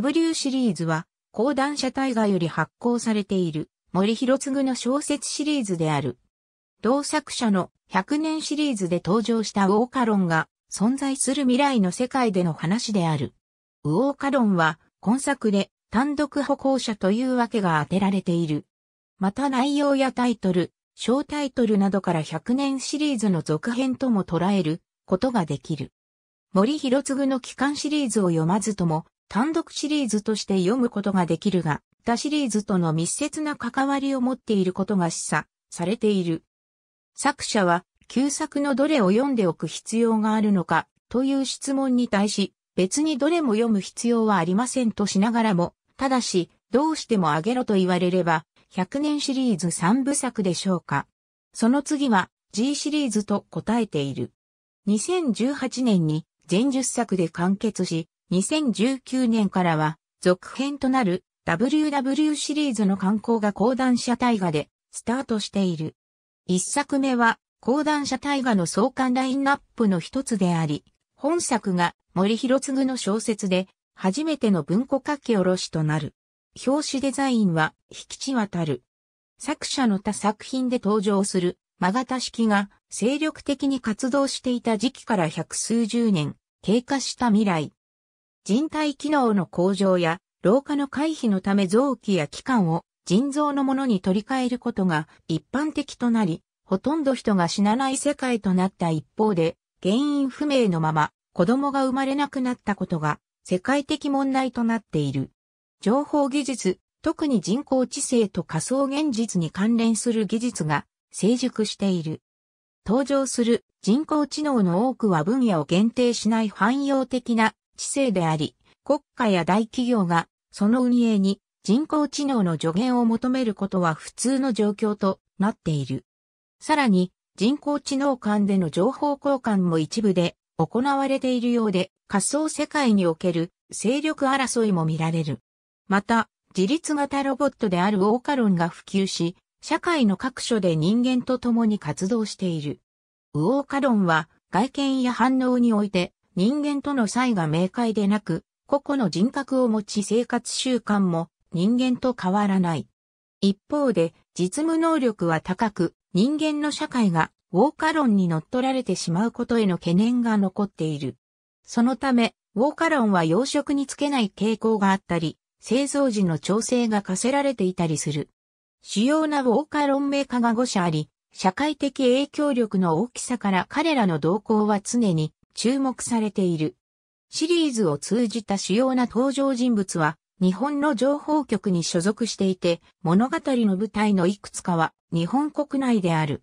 W シリーズは、講談社大河より発行されている森博次の小説シリーズである。同作者の100年シリーズで登場したウォーカロンが存在する未来の世界での話である。ウォーカロンは今作で単独歩行者というわけが当てられている。また内容やタイトル、小タイトルなどから100年シリーズの続編とも捉えることができる。森博次の期間シリーズを読まずとも単独シリーズとして読むことができるが、他シリーズとの密接な関わりを持っていることが示唆されている。作者は、旧作のどれを読んでおく必要があるのかという質問に対し、別にどれも読む必要はありませんとしながらも、ただし、どうしてもあげろと言われれば、100年シリーズ3部作でしょうか。その次は G シリーズと答えている。2018年に前1作で完結し、2019年からは、続編となる WW シリーズの観光が講談社大河でスタートしている。一作目は講談社大河の創刊ラインナップの一つであり、本作が森博次の小説で初めての文庫書き下ろしとなる。表紙デザインは引き地渡る。作者の他作品で登場するマガタ式が精力的に活動していた時期から百数十年経過した未来、人体機能の向上や老化の回避のため臓器や器官を腎臓のものに取り替えることが一般的となり、ほとんど人が死なない世界となった一方で、原因不明のまま子供が生まれなくなったことが世界的問題となっている。情報技術、特に人工知性と仮想現実に関連する技術が成熟している。登場する人工知能の多くは分野を限定しない汎用的な知性であり、国家や大企業がその運営に人工知能の助言を求めることは普通の状況となっている。さらに、人工知能間での情報交換も一部で行われているようで、仮想世界における勢力争いも見られる。また、自立型ロボットであるオーカロンが普及し、社会の各所で人間と共に活動している。ウオーカロンは外見や反応において人間との差異が明快でなく、個々の人格を持ち生活習慣も人間と変わらない。一方で、実務能力は高く、人間の社会がウォーカ論に乗っ取られてしまうことへの懸念が残っている。そのため、ウォーカ論は養殖につけない傾向があったり、製造時の調整が課せられていたりする。主要なウォーカ論メーカーが5社あり、社会的影響力の大きさから彼らの動向は常に注目されている。シリーズを通じた主要な登場人物は、日本の情報局に所属していて、物語の舞台のいくつかは日本国内である。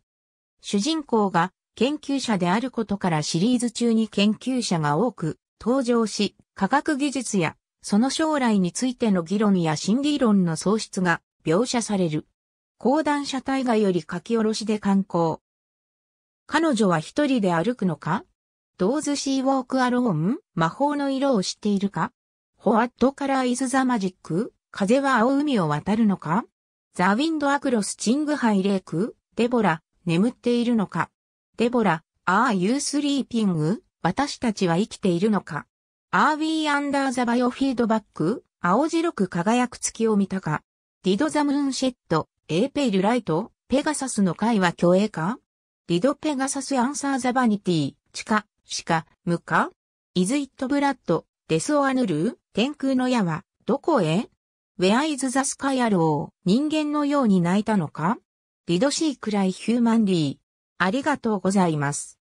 主人公が研究者であることからシリーズ中に研究者が多く登場し、科学技術やその将来についての議論や心理論の創出が描写される。講談社大河より書き下ろしで刊行。彼女は一人で歩くのかドーズシーウォークアローン魔法の色を知っているかホワットカラーイズザマジック風は青海を渡るのかザ・ウィンド・アクロス・チング・ハイ・レイクデボラ、眠っているのかデボラ、アー・ユー・スリーピング私たちは生きているのかアー・ウィー・アンダー・ザ・バイオ・フィードバック青白く輝く月を見たかディド・ザ・ムーン・シェット、エーペイル・ライト、ペガサスの会は虚栄かディド・ペガサス・アンサー・ザ・バニティ、地下、しか、無かイズイットブラッド、デスオアヌル天空の矢は、どこへ ?Where is the sky arrow? 人間のように泣いたのかリドシーくらいヒューマンリー。ありがとうございます。